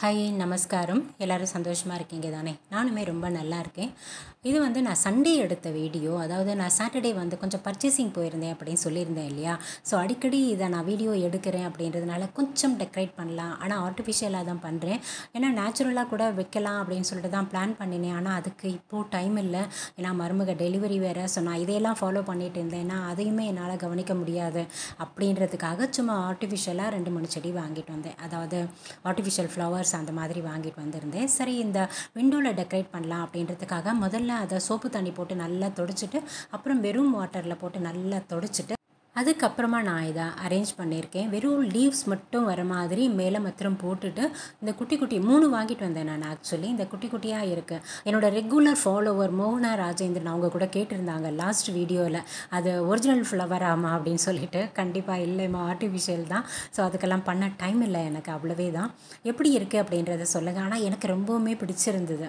hi நமஸ்காரம் எல்லோரும் சந்தோஷமாக இருக்கீங்க தானே நானுமே ரொம்ப நல்லா இருக்கேன் இது வந்து நான் சண்டே எடுத்த வீடியோ அதாவது நான் சாட்டர்டே வந்து கொஞ்சம் பர்ச்சேசிங் போயிருந்தேன் அப்படின்னு சொல்லியிருந்தேன் இல்லையா ஸோ அடிக்கடி இதை நான் வீடியோ எடுக்கிறேன் அப்படின்றதுனால கொஞ்சம் டெக்கரேட் பண்ணலாம் ஆனால் ஆர்டிஃபிஷியலாக தான் பண்ணுறேன் ஏன்னா நேச்சுரலாக கூட வைக்கலாம் அப்படின்னு சொல்லிட்டு தான் பிளான் பண்ணினேன் ஆனால் அதுக்கு இப்போது டைம் இல்லை ஏன்னா மருமக டெலிவரி வேறு ஸோ நான் இதையெல்லாம் ஃபாலோ பண்ணிகிட்டு ஏன்னா அதையுமே என்னால் கவனிக்க முடியாது அப்படின்றதுக்காக சும்மா ஆர்டிஃபிஷியலாக ரெண்டு மூணு செடி வாங்கிட்டு வந்தேன் அதாவது ஆர்டிஃபிஷியல் ஃப்ளவர் கலர்ஸ் அந்த மாதிரி வாங்கிட்டு வந்திருந்தேன் சரி இந்த விண்டோவில் டெக்கரேட் பண்ணலாம் அப்படின்றதுக்காக முதல்ல அதை சோப்பு தண்ணி போட்டு நல்லா தொடச்சிட்டு அப்புறம் வெறும் வாட்டரில் போட்டு நல்லா தொடச்சிட்டு அதுக்கப்புறமா நான் இதை அரேஞ்ச் பண்ணியிருக்கேன் வெறும் லீவ்ஸ் மட்டும் வர மாதிரி மேலே மாத்திரம் போட்டுட்டு இந்த குட்டி குட்டி மூணு வாங்கிட்டு வந்தேன் நான் ஆக்சுவலி இந்த குட்டி குட்டியாக இருக்குது என்னோடய ரெகுலர் ஃபாலோவர் மோகனா ராஜேந்திரன் அவங்க கூட கேட்டிருந்தாங்க லாஸ்ட் வீடியோவில் அது ஒரிஜினல் ஃப்ளவராமா அப்படின்னு சொல்லிட்டு கண்டிப்பாக இல்லைம்மா ஆர்டிஃபிஷியல் தான் ஸோ அதுக்கெல்லாம் பண்ண டைம் இல்லை எனக்கு அவ்வளோவே தான் எப்படி இருக்குது அப்படின்றத சொல்லுங்கள் ஆனால் எனக்கு ரொம்பவுமே பிடிச்சிருந்தது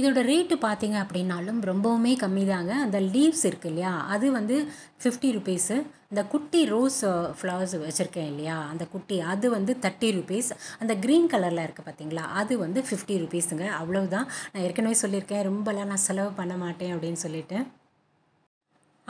இதோட ரேட்டு பார்த்தீங்க அப்படின்னாலும் ரொம்பவுமே கம்மி தாங்க அந்த லீவ்ஸ் இருக்குது இல்லையா அது வந்து ஃபிஃப்டி ருபீஸு இந்த குட்டி ரோஸ் ஃப்ளவர்ஸ் வச்சுருக்கேன் இல்லையா அந்த குட்டி அது வந்து தேர்ட்டி ருபீஸ் அந்த க்ரீன் கலரில் இருக்குது பார்த்தீங்களா அது வந்து ஃபிஃப்டி ருபீஸுங்க அவ்வளவுதான் நான் ஏற்கனவே சொல்லியிருக்கேன் ரொம்பலாம் நான் செலவு பண்ண மாட்டேன் அப்படின்னு சொல்லிவிட்டு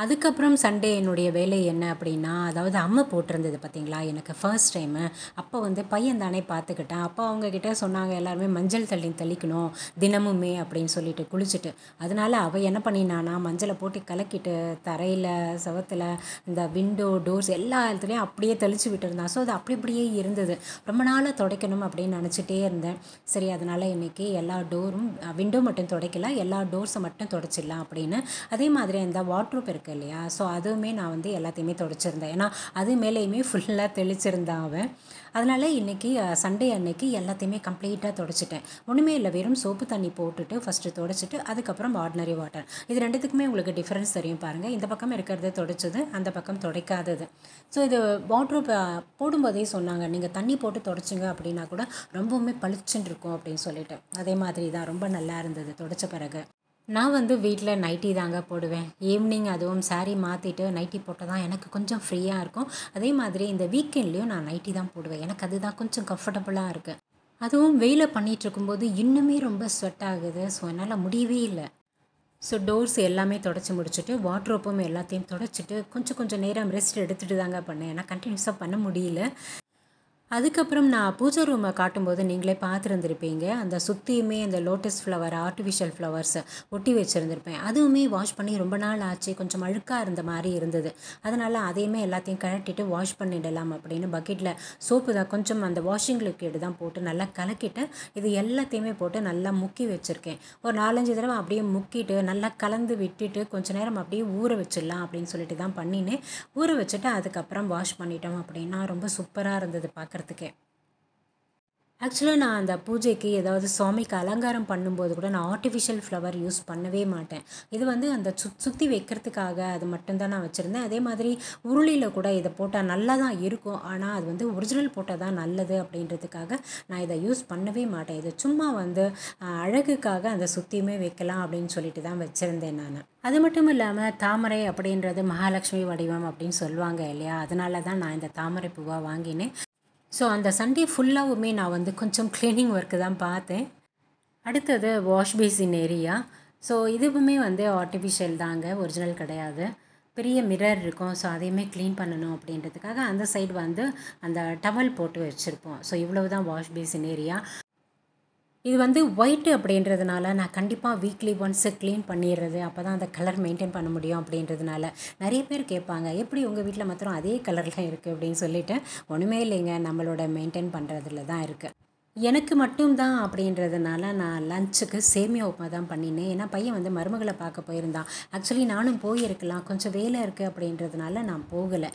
அதுக்கப்புறம் சண்டே என்னுடைய வேலை என்ன அப்படின்னா அதாவது அம்மை போட்டிருந்தது பார்த்தீங்களா எனக்கு ஃபர்ஸ்ட் டைமு அப்போ வந்து பையன் தானே பார்த்துக்கிட்டேன் அப்போ அவங்கக்கிட்ட சொன்னாங்க எல்லாருமே மஞ்சள் தள்ளி தெளிக்கணும் தினமுமே அப்படின்னு சொல்லிட்டு குளிச்சுட்டு அதனால் அவள் என்ன பண்ணினானா மஞ்சளை போட்டு கலக்கிட்டு தரையில் சவத்தில் இந்த விண்டோ டோர்ஸ் எல்லா இடத்துலையும் அப்படியே தெளித்து விட்டுருந்தான் ஸோ அது அப்படி அப்படியே இருந்தது ரொம்ப நாளாக துடைக்கணும் அப்படின்னு நினச்சிட்டே இருந்தேன் சரி அதனால் இன்றைக்கி எல்லா டோரும் விண்டோ மட்டும் துடைக்கலாம் எல்லா டோர்ஸை மட்டும் துடைச்சிடலாம் அப்படின்னு அதே மாதிரி அந்த வாட்ரூப் இருக்கு இல்லையா ஸோ அதுவுமே நான் வந்து எல்லாத்தையுமே தொடச்சிருந்தேன் ஏன்னா அது மேலேயுமே ஃபுல்லாக தெளிச்சிருந்தான் அவன் அதனால் இன்றைக்கி சண்டே அன்னைக்கு எல்லாத்தையுமே கம்ப்ளீட்டாக தொடச்சிட்டேன் ஒன்றுமே இல்லை வெறும் சோப்பு தண்ணி போட்டுட்டு ஃபஸ்ட்டு தொடச்சிட்டு அதுக்கப்புறம் ஆர்டினரி வாட்டர் இது ரெண்டுத்துக்குமே உங்களுக்கு டிஃப்ரென்ஸ் தெரியும் பாருங்கள் இந்த பக்கம் இருக்கிறது தொடச்சது அந்த பக்கம் துடைக்காதது ஸோ இது வாட்ரு போடும்போதே சொன்னாங்க நீங்கள் தண்ணி போட்டு தொடச்சிங்க அப்படின்னா கூட ரொம்பவுமே பளிச்சுன்னு இருக்கும் அப்படின்னு சொல்லிட்டு அதே மாதிரி தான் ரொம்ப நல்லா இருந்தது தொடச்ச பிறகு நான் வந்து வீட்டில் நைட்டி தாங்க போடுவேன் ஈவினிங் அதுவும் சாரீ மாற்றிட்டு நைட்டி போட்டால் தான் எனக்கு கொஞ்சம் ஃப்ரீயாக இருக்கும் அதே மாதிரி இந்த வீக்கெண்ட்லேயும் நான் நைட்டி தான் போடுவேன் எனக்கு அதுதான் கொஞ்சம் கம்ஃபர்டபுளாக இருக்குது அதுவும் வெயிலை பண்ணிகிட்ருக்கும்போது இன்னுமே ரொம்ப ஸ்வெட் ஆகுது ஸோ என்னால் முடியவே இல்லை ஸோ டோர்ஸ் எல்லாமே தொடச்சி முடிச்சுட்டு வாட்ரோப்பும் எல்லாத்தையும் தொடச்சிட்டு கொஞ்சம் கொஞ்சம் நேரம் ரெஸ்ட் எடுத்துகிட்டு தாங்க பண்ணேன் ஏன்னா கண்டினியூஸாக பண்ண முடியல அதுக்கப்புறம் நான் பூஜை ரூமை காட்டும்போது நீங்களே பார்த்துருந்துருப்பீங்க அந்த சுற்றியுமே அந்த லோட்டஸ் ஃப்ளவர் ஆர்டிஃபிஷியல் ஃப்ளவர்ஸ் ஒட்டி வச்சுருந்துருப்பேன் அதுவுமே வாஷ் பண்ணி ரொம்ப நாள் ஆச்சு கொஞ்சம் அழுக்காக இருந்த மாதிரி இருந்தது அதனால் அதையுமே எல்லாத்தையும் கழட்டிட்டு வாஷ் பண்ணிடலாம் அப்படின்னு பக்கெட்டில் சோப்பு தான் கொஞ்சம் அந்த வாஷிங் லிக்விட் தான் போட்டு நல்லா கலக்கிட்டு இது எல்லாத்தையுமே போட்டு நல்லா முக்கி வச்சுருக்கேன் ஒரு நாலஞ்சு தடவை அப்படியே முக்கிட்டு நல்லா கலந்து விட்டுட்டு கொஞ்சம் நேரம் அப்படியே ஊற வச்சிடலாம் அப்படின்னு சொல்லிட்டு தான் பண்ணினேன் ஊற வச்சுட்டு அதுக்கப்புறம் வாஷ் பண்ணிட்டோம் அப்படின்னா ரொம்ப சூப்பராக இருந்தது பார்க்குறது பார்த்துக்கேன் ஆக்சுவலாக நான் அந்த பூஜைக்கு ஏதாவது சுவாமிக்கு அலங்காரம் பண்ணும்போது கூட நான் ஆர்டிஃபிஷியல் ஃப்ளவர் யூஸ் பண்ணவே மாட்டேன் இது வந்து அந்த சு சுற்றி வைக்கிறதுக்காக அது மட்டும்தான் நான் வச்சுருந்தேன் அதே மாதிரி உருளியில் கூட இதை போட்டால் நல்லா தான் இருக்கும் ஆனால் அது வந்து ஒரிஜினல் போட்டால் தான் நல்லது அப்படின்றதுக்காக நான் இதை யூஸ் பண்ணவே மாட்டேன் இதை சும்மா வந்து அழகுக்காக அந்த சுற்றியுமே வைக்கலாம் அப்படின்னு சொல்லிட்டு தான் வச்சுருந்தேன் நான் அது மட்டும் இல்லாமல் தாமரை அப்படின்றது மகாலட்சுமி வடிவம் அப்படின்னு சொல்லுவாங்க இல்லையா அதனால தான் நான் இந்த தாமரை பூவாக வாங்கினேன் ஸோ அந்த சண்டே ஃபுல்லாகவுமே நான் வந்து கொஞ்சம் க்ளீனிங் ஒர்க்கு தான் பார்த்தேன் அடுத்தது வாஷ் பேசின் ஏரியா ஸோ இதுவுமே வந்து ஆர்டிஃபிஷியல் தாங்க ஒரிஜினல் கிடையாது பெரிய மிரர் இருக்கும் ஸோ அதையுமே க்ளீன் பண்ணணும் அப்படின்றதுக்காக அந்த சைடு வந்து அந்த டவல் போட்டு வச்சுருப்போம் ஸோ இவ்வளவு தான் வாஷ் பேசின் ஏரியா இது வந்து ஒயிட்டு அப்படின்றதுனால நான் கண்டிப்பாக வீக்லி ஒன்ஸு க்ளீன் பண்ணிடுறது அப்போ தான் அந்த கலர் மெயின்டைன் பண்ண முடியும் அப்படின்றதுனால நிறைய பேர் கேட்பாங்க எப்படி உங்கள் வீட்டில் மாத்திரம் அதே கலரில் இருக்குது அப்படின்னு சொல்லிட்டு ஒன்றுமே இல்லைங்க நம்மளோட மெயின்டைன் பண்ணுறதுல தான் இருக்குது எனக்கு மட்டும்தான் அப்படின்றதுனால நான் லஞ்சுக்கு சேமியா உப்புமா தான் பண்ணினேன் ஏன்னா பையன் வந்து மருமகளை பார்க்க போயிருந்தான் ஆக்சுவலி நானும் போயிருக்கலாம் கொஞ்சம் வேலை இருக்குது அப்படின்றதுனால நான் போகலை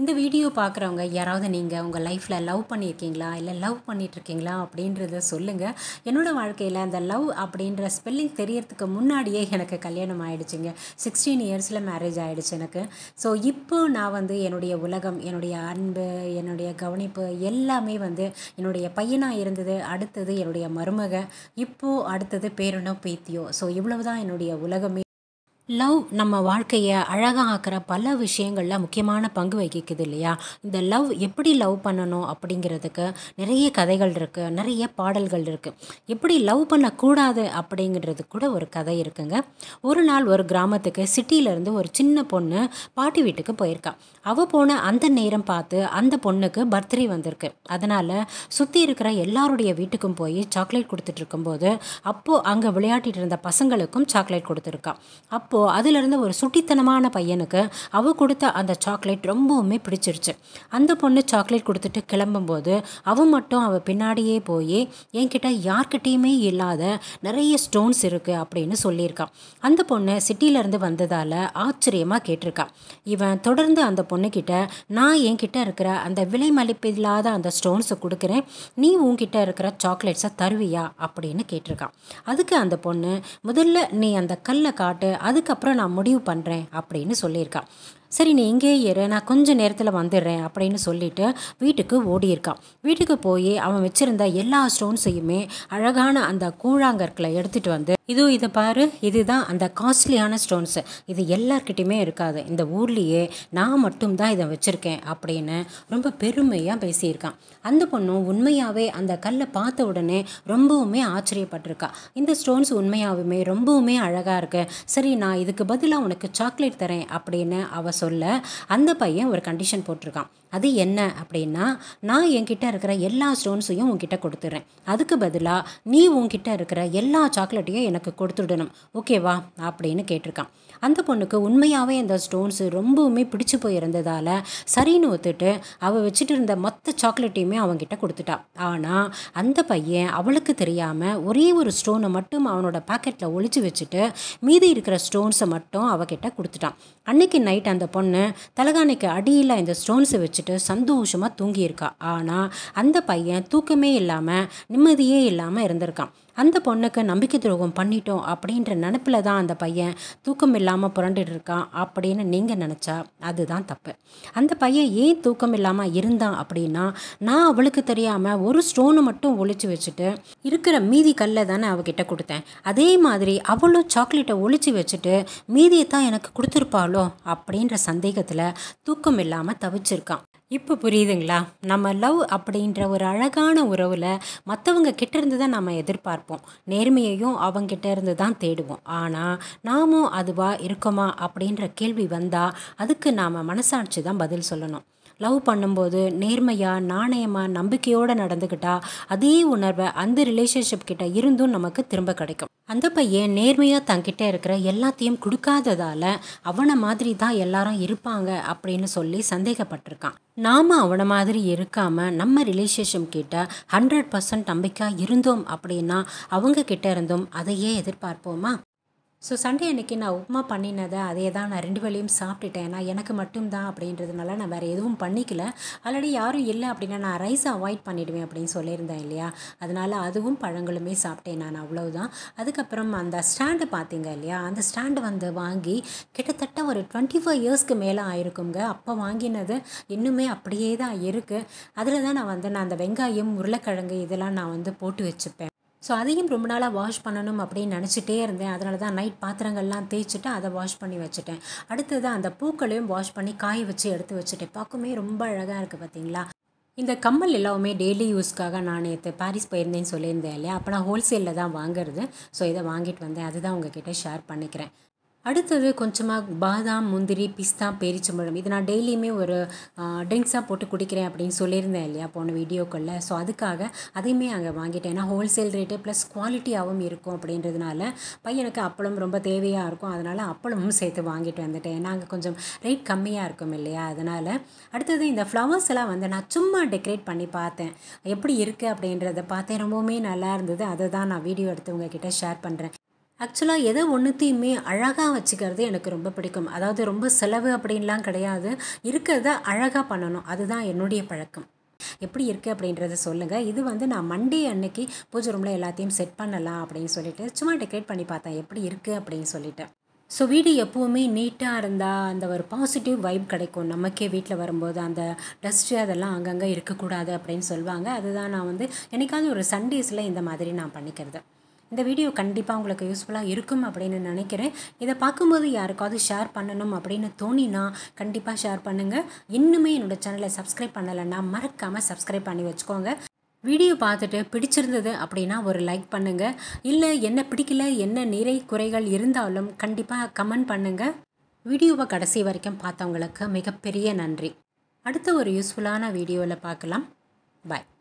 இந்த வீடியோ பார்க்குறவங்க யாராவது நீங்கள் உங்கள் லைஃப்பில் லவ் பண்ணியிருக்கீங்களா இல்லை லவ் பண்ணிகிட்ருக்கீங்களா அப்படின்றத சொல்லுங்கள் என்னோடய வாழ்க்கையில் அந்த லவ் அப்படின்ற ஸ்பெல்லிங் தெரியறதுக்கு முன்னாடியே எனக்கு கல்யாணம் ஆகிடுச்சிங்க சிக்ஸ்டீன் இயர்ஸில் மேரேஜ் ஆகிடுச்சு எனக்கு ஸோ இப்போ நான் வந்து என்னுடைய உலகம் என்னுடைய அன்பு என்னுடைய கவனிப்பு எல்லாமே வந்து என்னுடைய பையனாக இருந்தது அடுத்தது என்னுடைய மருமக இப்போது அடுத்தது பேரனோ பேத்தியோ ஸோ இவ்வளவு தான் என்னுடைய உலகமே லவ் நம்ம வாழ்க்கையை அழகாக்குற பல விஷயங்களில் முக்கியமான பங்கு வகிக்குது இல்லையா இந்த லவ் எப்படி லவ் பண்ணணும் அப்படிங்கிறதுக்கு நிறைய கதைகள் இருக்குது நிறைய பாடல்கள் இருக்குது எப்படி லவ் பண்ணக்கூடாது அப்படிங்கிறது கூட ஒரு கதை இருக்குங்க ஒரு நாள் ஒரு கிராமத்துக்கு சிட்டியிலேருந்து ஒரு சின்ன பொண்ணு பாட்டி வீட்டுக்கு போயிருக்கா அவள் போன அந்த நேரம் பார்த்து அந்த பொண்ணுக்கு பர்த்டே வந்திருக்கு அதனால் சுற்றி இருக்கிற எல்லாருடைய வீட்டுக்கும் போய் சாக்லேட் கொடுத்துட்டு அப்போது அங்கே விளையாட்டிகிட்டு இருந்த பசங்களுக்கும் சாக்லேட் கொடுத்துருக்கா அப்போது அதிலிருந்து ஒரு சுட்டித்தனமான பையனுக்கு அவள் கொடுத்த அந்த சாக்லேட் ரொம்பவுமே பிடிச்சிருச்சு அந்த பொண்ணு சாக்லேட் கொடுத்துட்டு கிளம்பும்போது அவன் மட்டும் அவள் பின்னாடியே போய் என்கிட்ட யார்கிட்டேயுமே இல்லாத நிறைய ஸ்டோன்ஸ் இருக்குது அப்படின்னு சொல்லியிருக்கான் அந்த பொண்ணு சிட்டியிலேருந்து வந்ததால் ஆச்சரியமாக கேட்டிருக்கான் இவன் தொடர்ந்து அந்த பொண்ணுக்கிட்ட நான் என்கிட்ட இருக்கிற அந்த விலை மதிப்பில்லாத அந்த ஸ்டோன்ஸை கொடுக்குறேன் நீ உன்கிட்ட இருக்கிற சாக்லேட்ஸை தருவியா அப்படின்னு கேட்டிருக்கான் அதுக்கு அந்த பொண்ணு முதல்ல நீ அந்த கல்லை காட்டு அதுக்கு அதுக்கப்புறம் நான் முடிவு பண்ணுறேன் அப்படின்னு சொல்லியிருக்கான் சரி நீ இங்கேயே ஏறு நான் கொஞ்சம் நேரத்தில் வந்துடுறேன் அப்படின்னு சொல்லிட்டு வீட்டுக்கு ஓடியிருக்கான் வீட்டுக்கு போய் அவன் வச்சுருந்த எல்லா ஸ்டோன்ஸையுமே அழகான அந்த கூழாங்கற்களை எடுத்துகிட்டு வந்து இதோ இதை பாரு இதுதான் அந்த காஸ்ட்லியான ஸ்டோன்ஸு இது எல்லார்கிட்டையுமே இருக்காது இந்த ஊர்லேயே நான் மட்டும்தான் இதை வச்சுருக்கேன் அப்படின்னு ரொம்ப பெருமையாக பேசியிருக்கான் அந்த பொண்ணும் உண்மையாகவே அந்த கல்லை பார்த்த உடனே ரொம்பவுமே ஆச்சரியப்பட்டிருக்கா இந்த ஸ்டோன்ஸ் உண்மையாகவுமே ரொம்பவுமே அழகாக இருக்குது சரி நான் இதுக்கு பதிலாக உனக்கு சாக்லேட் தரேன் அப்படின்னு அவள் சொல்ல அந்த பையன் ஒரு கண்டிஷன் போட்டிருக்கான் அது என்ன அப்படின்னா நான் என்கிட்ட இருக்கிற எல்லா ஸ்டோன்ஸையும் உன்கிட்ட கொடுத்துட்றேன் அதுக்கு பதிலாக நீ உன்கிட்ட இருக்கிற எல்லா சாக்லேட்டையும் எனக்கு கொடுத்துடணும் ஓகேவா அப்படின்னு கேட்டிருக்கான் அந்த பொண்ணுக்கு உண்மையாகவே அந்த ஸ்டோன்ஸ் ரொம்பவுமே பிடிச்சி போயிருந்ததால் சரின்னு ஒத்துட்டு அவள் வச்சுட்டு இருந்த மொத்த சாக்லேட்டையுமே அவங்கிட்ட கொடுத்துட்டா ஆனால் அந்த பையன் அவளுக்கு தெரியாமல் ஒரே ஒரு ஸ்டோனை மட்டும் அவனோட பாக்கெட்டில் ஒழிச்சு வச்சுட்டு மீதி இருக்கிற ஸ்டோன்ஸை மட்டும் அவகிட்ட கொடுத்துட்டான் அன்னைக்கு நைட் அந்த பொண்ணு தலகாணிக்கு அடியில் இந்த ஸ்டோன்ஸை வச்சுட்டு சந்தோஷமாக தூங்கியிருக்கா ஆனால் அந்த பையன் தூக்கமே இல்லாமல் நிம்மதியே இல்லாமல் இருந்திருக்கான் அந்த பொண்ணுக்கு நம்பிக்கை துரோகம் பண்ணிட்டோம் அப்படின்ற நினப்பில் தான் அந்த பையன் தூக்கம் இல்லாமல் இல்லாமல் புரண்டுட்டு இருக்கான் அப்படின்னு நீங்கள் நினச்சா அதுதான் தப்பு அந்த பையன் ஏன் தூக்கம் இல்லாமல் இருந்தான் அப்படின்னா நான் அவளுக்கு தெரியாமல் ஒரு ஸ்டோனை மட்டும் ஒழிச்சு வச்சுட்டு இருக்கிற மீதி கல்லை தானே அவகிட்ட கொடுத்தேன் அதே மாதிரி அவளும் சாக்லேட்டை ஒழிச்சு வச்சுட்டு மீதியை தான் எனக்கு கொடுத்துருப்பாளோ அப்படின்ற சந்தேகத்தில் தூக்கம் இல்லாமல் தவிச்சிருக்கான் இப்போ புரியுதுங்களா நம்ம லவ் அப்படின்ற ஒரு அழகான உறவில் மற்றவங்க கிட்டேருந்து தான் நம்ம எதிர்பார்ப்போம் நேர்மையையும் அவங்ககிட்ட இருந்து தான் தேடுவோம் ஆனால் நாமும் அதுவாக இருக்கோமா அப்படின்ற கேள்வி வந்தால் அதுக்கு நாம் மனசாட்சி தான் பதில் சொல்லணும் லவ் பண்ணும்போது நேர்மையாக நாணயமாக நம்பிக்கையோடு நடந்துக்கிட்டால் அதே உணர்வை அந்த ரிலேஷன்ஷிப் கிட்ட இருந்தும் நமக்கு திரும்ப கிடைக்கும் அந்த பையன் நேர்மையாக தங்கிட்ட இருக்கிற எல்லாத்தையும் கொடுக்காததால் அவனை மாதிரி தான் எல்லாரும் இருப்பாங்க அப்படின்னு சொல்லி சந்தேகப்பட்டிருக்கான் நாம் அவனை மாதிரி இருக்காமல் நம்ம ரிலேஷன்ஷிப் கிட்ட ஹண்ட்ரட் பர்சன்ட் நம்பிக்கை இருந்தோம் அப்படின்னா அவங்க கிட்ட இருந்தும் அதையே எதிர்பார்ப்போமா ஸோ சண்டே அன்றைக்கி நான் உப்புமா பண்ணினதை அதே தான் நான் ரெண்டு வேலையும் சாப்பிட்டுட்டேன் நான் எனக்கு மட்டும்தான் அப்படின்றதுனால நான் வேறு எதுவும் பண்ணிக்கல ஆல்ரெடி யாரும் இல்லை அப்படின்னா நான் ரைஸ் அவாய்ட் பண்ணிவிடுவேன் அப்படின்னு சொல்லியிருந்தேன் இல்லையா அதனால் அதுவும் பழங்களுமே சாப்பிட்டேன் நான் அவ்வளவுதான் அதுக்கப்புறம் அந்த ஸ்டாண்டு பார்த்தீங்க இல்லையா அந்த ஸ்டாண்டு வந்து வாங்கி கிட்டத்தட்ட ஒரு டுவெண்ட்டி ஃபைவ் இயர்ஸ்க்கு மேலே ஆயிருக்குங்க அப்போ வாங்கினது இன்னுமே அப்படியே தான் இருக்குது அதில் தான் நான் வந்து நான் அந்த வெங்காயம் உருளைக்கிழங்கு இதெல்லாம் நான் வந்து போட்டு வச்சுப்பேன் ஸோ அதையும் ரொம்ப நாளாக வாஷ் பண்ணணும் அப்படின்னு நினச்சிட்டே இருந்தேன் அதனால தான் நைட் பாத்திரங்கள்லாம் தேய்ச்சிட்டு அதை வாஷ் பண்ணி வச்சுட்டேன் அடுத்தது அந்த பூக்களையும் வாஷ் பண்ணி காய வச்சு எடுத்து வச்சுட்டேன் பார்க்குமே ரொம்ப அழகாக இருக்குது பார்த்தீங்களா இந்த கம்மல் எல்லாமே டெய்லி யூஸ்க்காக நான் நேற்று பாரிஸ் போயிருந்தேன்னு சொல்லியிருந்தேன் இல்லையா அப்போ நான் ஹோல்சேலில் தான் வாங்குறது ஸோ இதை வாங்கிட்டு வந்தேன் அதுதான் உங்ககிட்ட ஷேர் பண்ணிக்கிறேன் அடுத்தது கொஞ்சமாக பாதாம் முந்திரி பிஸ்தா பேரிச்சம்பழம் இது நான் டெய்லியுமே ஒரு ட்ரிங்க்ஸாக போட்டு குடிக்கிறேன் அப்படின்னு சொல்லியிருந்தேன் இல்லையா போன வீடியோக்களில் ஸோ அதுக்காக அதையுமே அங்கே வாங்கிட்டேன் ஏன்னா ஹோல்சேல் ரேட்டு ப்ளஸ் குவாலிட்டியாகவும் இருக்கும் அப்படின்றதுனால பையனுக்கு அப்பளம் ரொம்ப தேவையாக இருக்கும் அதனால் அப்பளமும் சேர்த்து வாங்கிட்டு வந்துட்டேன் ஏன்னா அங்கே கொஞ்சம் ரேட் கம்மியாக இருக்கும் இல்லையா அதனால் அடுத்தது இந்த ஃப்ளவர்ஸ் எல்லாம் வந்து நான் சும்மா டெக்கரேட் பண்ணி பார்த்தேன் எப்படி இருக்குது அப்படின்றத பார்த்தேன் ரொம்பவுமே நல்லா இருந்தது அதை தான் நான் வீடியோ எடுத்து உங்ககிட்ட ஷேர் பண்ணுறேன் ஆக்சுவலாக எதை ஒன்றுத்தையுமே அழகாக வச்சுக்கிறது எனக்கு ரொம்ப பிடிக்கும் அதாவது ரொம்ப செலவு அப்படின்லாம் கிடையாது இருக்கிறத அழகாக பண்ணணும் அதுதான் என்னுடைய பழக்கம் எப்படி இருக்குது அப்படின்றத சொல்லுங்கள் இது வந்து நான் மண்டே அன்னைக்கு பூஜை ரூமில் எல்லாத்தையும் செட் பண்ணலாம் அப்படின்னு சொல்லிட்டு சும்மா டெக்கரேட் பண்ணி பார்த்தேன் எப்படி இருக்குது அப்படின்னு சொல்லிட்டு ஸோ வீடு எப்போவுமே நீட்டாக இருந்தால் அந்த ஒரு பாசிட்டிவ் வைப் கிடைக்கும் நமக்கே வீட்டில் வரும்போது அந்த டஸ்ட்டு அதெல்லாம் அங்கங்கே இருக்கக்கூடாது அப்படின்னு சொல்லுவாங்க அதுதான் நான் வந்து எனக்காவது ஒரு சண்டேஸில் இந்த மாதிரி நான் பண்ணிக்கிறது இந்த வீடியோ கண்டிப்பாக உங்களுக்கு யூஸ்ஃபுல்லாக இருக்கும் அப்படின்னு நினைக்கிறேன் இதை பார்க்கும்போது யாருக்காவது ஷேர் பண்ணணும் அப்படின்னு தோணினா கண்டிப்பாக ஷேர் பண்ணுங்கள் இன்னுமே என்னோடய சேனலை சப்ஸ்கிரைப் பண்ணலைன்னா மறக்காமல் சப்ஸ்கிரைப் பண்ணி வச்சுக்கோங்க வீடியோ பார்த்துட்டு பிடிச்சிருந்தது அப்படின்னா ஒரு லைக் பண்ணுங்கள் இல்லை என்ன பிடிக்கல என்ன நிறை குறைகள் இருந்தாலும் கண்டிப்பாக கமெண்ட் பண்ணுங்கள் வீடியோவை கடைசி வரைக்கும் பார்த்தவங்களுக்கு மிகப்பெரிய நன்றி அடுத்த ஒரு யூஸ்ஃபுல்லான வீடியோவில் பார்க்கலாம் பாய்